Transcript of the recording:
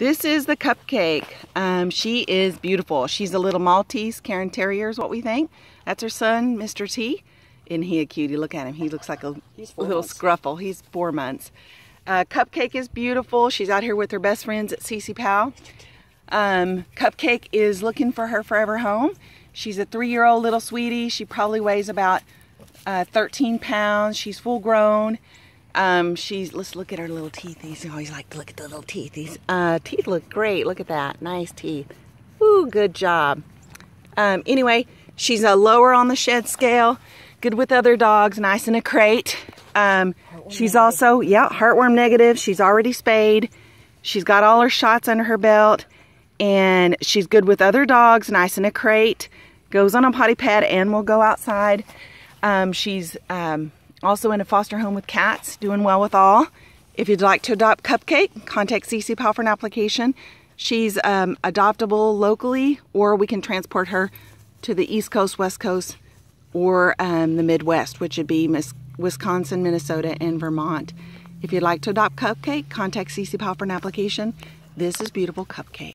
This is the Cupcake. Um, she is beautiful. She's a little Maltese, Karen Terrier is what we think. That's her son, Mr. T. Isn't he a cutie? Look at him. He looks like a little months. scruffle. He's four months. Uh, Cupcake is beautiful. She's out here with her best friends at CC Powell. Um, Cupcake is looking for her forever home. She's a three-year-old little sweetie. She probably weighs about uh, 13 pounds. She's full grown. Um, she's, let's look at her little teeth. He's always like to look at the little teeth. These uh, teeth look great. Look at that. Nice teeth. Ooh, good job. Um, anyway, she's a lower on the shed scale. Good with other dogs. Nice in a crate. Um, she's also, yeah, heartworm negative. She's already spayed. She's got all her shots under her belt. And she's good with other dogs. Nice in a crate. Goes on a potty pad and will go outside. Um, she's um. Also in a foster home with cats, doing well with all. If you'd like to adopt Cupcake, contact CC Powell for an application. She's um, adoptable locally, or we can transport her to the East Coast, West Coast, or um, the Midwest, which would be Miss Wisconsin, Minnesota, and Vermont. If you'd like to adopt Cupcake, contact CC Powell for an application. This is Beautiful Cupcake.